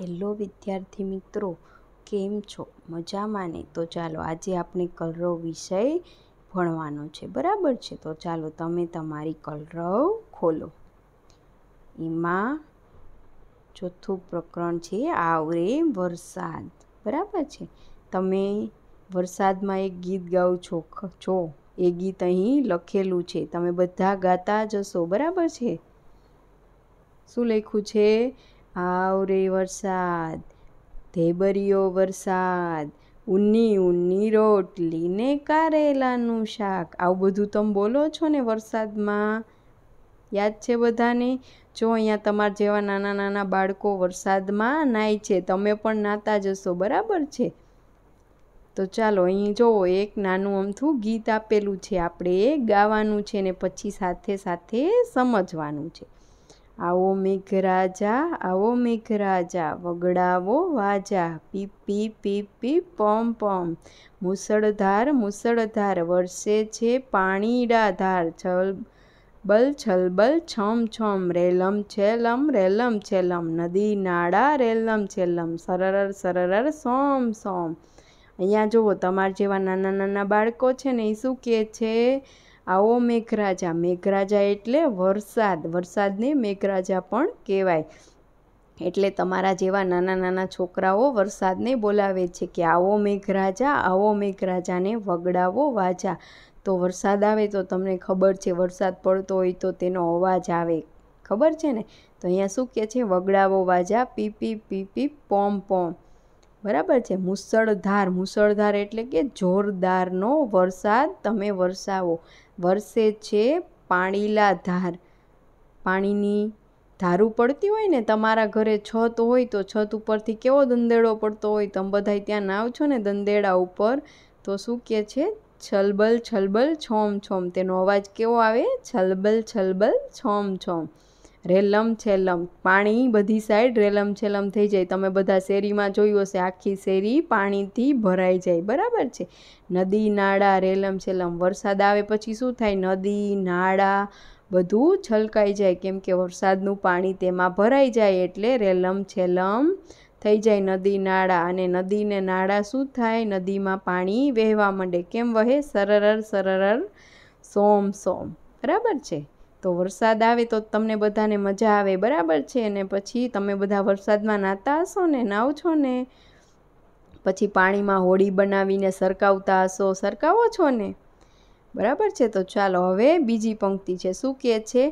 hello વિદ્યાર્થી મિત્રો કેમ છો મજામાં ને તો ચાલો આજે આપણે કલરવ વિષય ભણવાનો છે બરાબર છે તો ચાલો તમે તમારી કલરવ ખોલો એમાં ચોથું પ્રકરણ છે આવરે વરસાદ બરાબર છે તમે વરસાદમાં એક ગીત ગાઓ છો છો એ ગીત અહીં લખેલું છે તમે બધા ગાતા જશો બરાબર છે શું લખ્યું છે આવ રે વરસાદ ધેબરિયો વરસાદ ઉન્ની ઉન્ની રોટલી ને કારેલાનું શાક આવું બધું તમે બોલો છો ને વરસાદમાં યાદ છે બધાને જો અહીંયા તમારા જેવા નાના નાના બાળકો વરસાદમાં નાય છે તમે પણ નાતા જશો બરાબર છે તો ચાલો અહીં જો એક નાનું અમથું ગીત આપેલું છે આપણે ગાવાનું છે ને પછી સાથે સાથે સમજવાનું છે આવો મેઘરાજા આવો મેઘરાજા વગડાવો વાજા પીપ પીપ પીપ પીપ પોમ પોમ મુસળધાર મુસળધાર વરસે છે પાણીડા ધાર છલ બલ છલબલ છમ છમ રેલમ છેલમ રેલમ છેલમ નદી નાળા રેલમ છેલમ સરરર સરરર સોમ સોમ અહીંયા જુઓ તમારા જેવા નાના નાના બાળકો છે ને એ શું કહે છે આવો મેઘરાજા મેઘરાજા એટલે વરસાદ વરસાદને મેઘરાજા પણ કહેવાય એટલે તમારા જેવા નાના નાના છોકરાઓ વરસાદને બોલાવે છે કે આવો મેઘરાજા આવો મેઘરાજાને વગડાવો વાજા તો વરસાદ આવે તો તમને ખબર છે વરસાદ પડતો હોય તો તેનો અવાજ આવે ખબર છે ને તો અહીંયા શું કહે છે વગડાવો વાજા પીપી પીપી પોમ પોમ બરાબર છે મુસળધાર મુસળધાર એટલે કે જોરદારનો વરસાદ તમે વરસાવો વરસે છે પાણીલા ધાર પાણીની ધારું પડતી હોય ને તમારા ઘરે છત હોય તો છત ઉપરથી કેવો દંદેડો પડતો હોય તમે બધા ત્યાં નાવ છો ને દંદેડા ઉપર તો શું કહે છે છલબલ છલબલ છોમ છોમ તેનો અવાજ કેવો આવે છલબલ છલબલ છોમ છોમ રેલમ છેલમ પાણી બધી સાઈડ રેલમ છેલમ થઈ જાય તમે બધા શેરીમાં જોયું હશે આખી શેરી પાણીથી ભરાઈ જાય બરાબર છે નદી નાળા રેલમ છેલમ વરસાદ આવે પછી શું થાય નદી નાળા બધું છલકાઈ જાય કેમ કે વરસાદનું પાણી તેમાં ભરાઈ જાય એટલે રેલમ છેલમ થઈ જાય નદી નાળા અને નદીને નાળા શું થાય નદીમાં પાણી વહેવા માંડે કેમ વહે સરરર સરરર સોમ સોમ બરાબર છે તો વરસાદ આવે તો તમને બધાને મજા આવે બરાબર છે અને પછી તમે બધા વરસાદમાં નાતા હશો ને નાવ છો ને પછી પાણીમાં હોડી બનાવીને સરકાવતા હશો સરકાવો છો ને બરાબર છે તો ચાલો હવે બીજી પંક્તિ છે શું કહે છે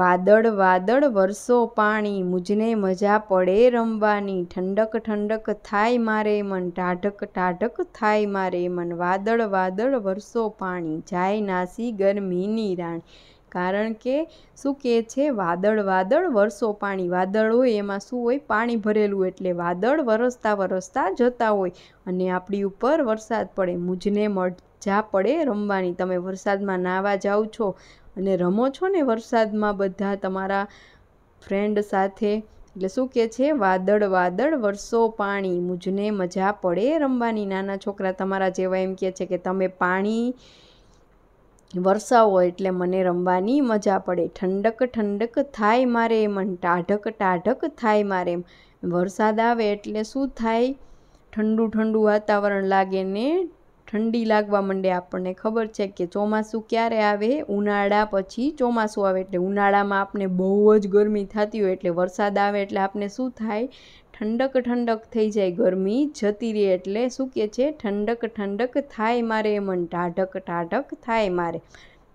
વાદળ વાદળ વરસો પાણી મુજને મજા પડે રમવાની ઠંડક ઠંડક થાય મારે મન ટાઢક ટાઢક થાય મારે મન વાદળ વાદળ વરસો પાણી જાય નાસી ગરમીની રાણી કારણ કે શું કહે છે વાદળ વાદળ વરસો પાણી વાદળ હોય એમાં શું હોય પાણી ભરેલું એટલે વાદળ વરસતા વરસતા જતા હોય અને આપણી ઉપર વરસાદ પડે મૂજને મજા પડે રમવાની તમે વરસાદમાં નાહવા જાઓ છો અને રમો છો ને વરસાદમાં બધા તમારા ફ્રેન્ડ સાથે એટલે શું કહે છે વાદળ વાદળ વરસો પાણી મુજને મજા પડે રમવાની નાના છોકરા તમારા જેવા એમ કહે છે કે તમે પાણી વરસાવો એટલે મને રમવાની મજા પડે ઠંડક ઠંડક થાય મારે મન ટાઢક ટાઢક થાય મારે એમ વરસાદ આવે એટલે શું થાય ઠંડુ ઠંડુ વાતાવરણ લાગે ને ઠંડી લાગવા માંડે આપણને ખબર છે કે ચોમાસું ક્યારે આવે ઉનાળા પછી ચોમાસું આવે એટલે ઉનાળામાં આપને બહુ જ ગરમી થતી હોય એટલે વરસાદ આવે એટલે આપને શું થાય ઠંડક ઠંડક થઈ જાય ગરમી જતી રહે એટલે શું કહે છે ઠંડક ઠંડક થાય મારે મન ટાઢક ટાઢક થાય મારે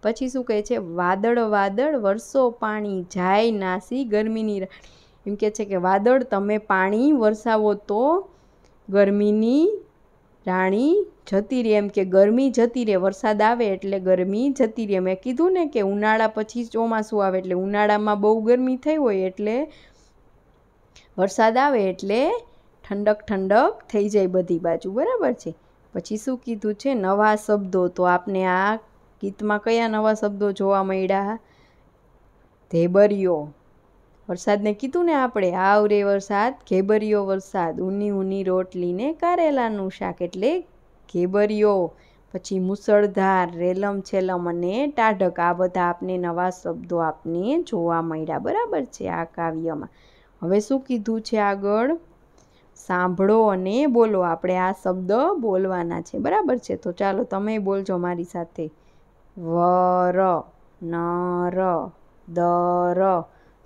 પછી શું કહે છે વાદળ વાદળ વરસો પાણી જાય નાસી ગરમીની એમ કહે છે કે વાદળ તમે પાણી વરસાવો તો ગરમીની રાણી જતી રહે એમ કે ગરમી જતી રહે વરસાદ આવે એટલે ગરમી જતી રહે મેં કીધું ને કે ઉનાળા પછી ચોમાસું આવે એટલે ઉનાળામાં બહુ ગરમી થઈ હોય એટલે વરસાદ આવે એટલે ઠંડક ઠંડક થઈ જાય બધી બાજુ બરાબર છે પછી શું કીધું છે નવા શબ્દો તો આપને આ ગીતમાં કયા નવા શબ્દો જોવા મળ્યા ધેબરિયો વરસાદને કીધું ને આપણે આવરે વરસાદ ઘેબરિયો વરસાદ ઊની ઊની રોટલીને કારેલાનું શાક એટલે ઘેબરિયો પછી મુસળધાર રેલમ છેલમ અને ટાઢક આ બધા આપને નવા શબ્દો આપને જોવા મળ્યા બરાબર છે આ કાવ્યમાં હવે શું કીધું છે આગળ સાંભળો અને બોલો આપણે આ શબ્દ બોલવાના છે બરાબર છે તો ચાલો તમે બોલજો મારી સાથે વર નર દર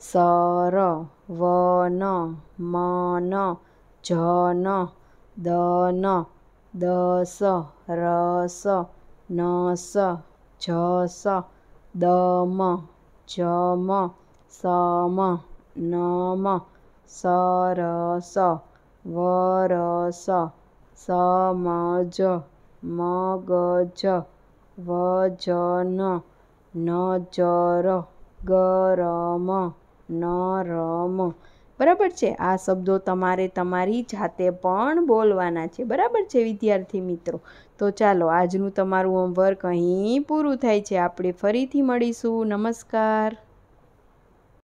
સર વન મન જન દન દસ રસ નસ જસ દમ જમ સમ નમ સરસ વરસ સમજ મગજ વજન નજર ગરમ નરમ બરાબર છે આ શબ્દો તમારે તમારી જાતે પણ બોલવાના છે બરાબર છે વિદ્યાર્થી મિત્રો તો ચાલો આજનું તમારું હોમવર્ક અહીં પૂરું થાય છે આપણે ફરીથી મળીશું નમસ્કાર